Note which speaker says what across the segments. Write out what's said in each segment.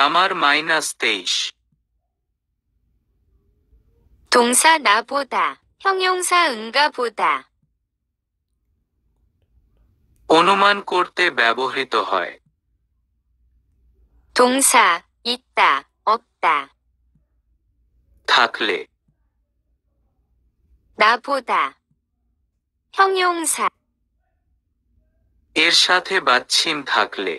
Speaker 1: Grammar minus তেইশ
Speaker 2: তুমসা না বোদা
Speaker 1: অনুমান করতে ব্যবহৃত হয়
Speaker 2: তুমসা ইত্তা অপ্তা থাকলে না বোদা হংসা
Speaker 1: এর সাথে বাচ্ছিম থাকলে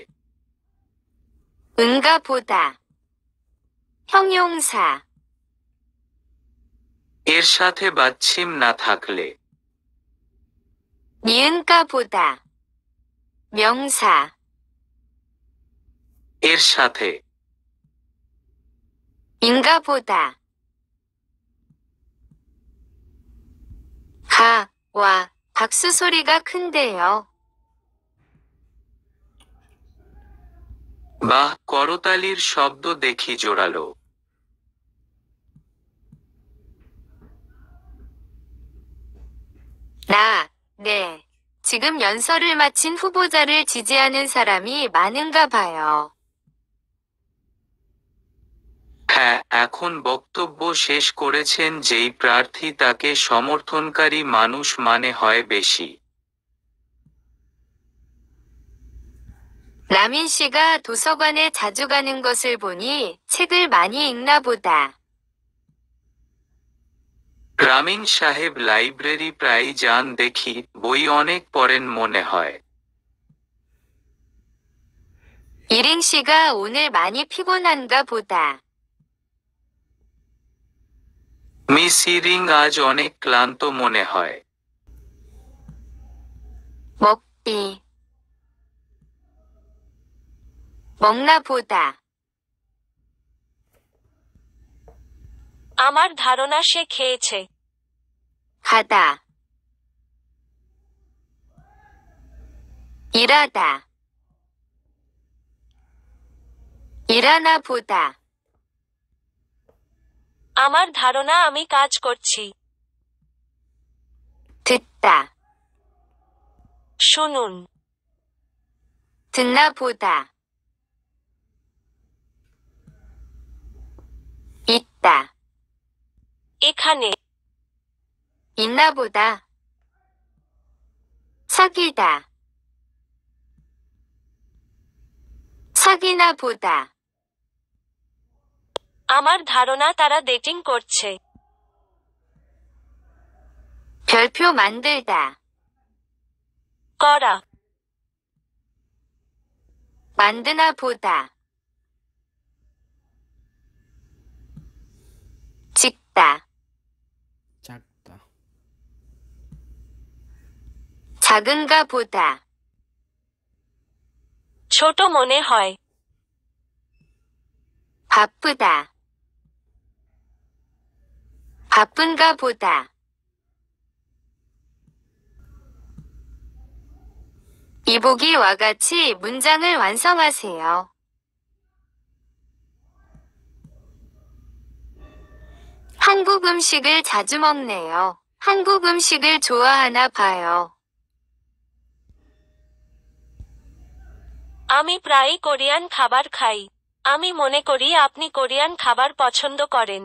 Speaker 2: 응가보다 형용사
Speaker 1: এর সাথে বাচ্ছিম না থাকলে
Speaker 2: 니은가보다 명사 এর সাথে 인가보다 가와 박수 소리가 큰데요.
Speaker 1: ব করতালির শব্দ দেখি জোরালো
Speaker 2: না নে 지금 연설을 마친 후보자를 지지하는 사람이 많은가 봐요.
Speaker 1: হ্যাঁ এখন বক্তব্য শেষ করেছেন যেই প্রার্থী তাকে সমর্থনকারী মানুষ মানে হয় বেশি
Speaker 2: 라민 씨가 도서관에 자주 가는 것을 보니 책을 많이 읽나 보다.
Speaker 1: রামিন সাহেব লাইব্রেরি প্রায় যান দেখি বই অনেক পড়েন মনে হয়
Speaker 2: 이링 씨가 오늘 많이 피곤한가 보다.
Speaker 1: মিস ইরিং আজ অনেক ক্লান্ত মনে হয়
Speaker 2: 먹기 먹나 보다. আমার ধারণা সে খেয়েছে 가다. 일하다. 일하나 보다. আমার ধারণা আমি কাজ করছি 듣다. শুনুন. 듣나 보다. 보다 사귀다 사귀나 보다 아 ম 다로나 따라 ণ া ত া র 별표 만들다 꺼라 만드나 보다 찍다 작은가 보다. ছোট মনে 바쁘다. 바쁜가 보다. 이보기와 같이 문장을 완성하세요. 한국 음식을 자주 먹네요. 한국 음식을 좋아하나 봐요. আমি প্রায়ই কোরিয়ান খাবার খাই আমি মনে করি আপনি কোরিয়ান খাবার পছন্দ করেন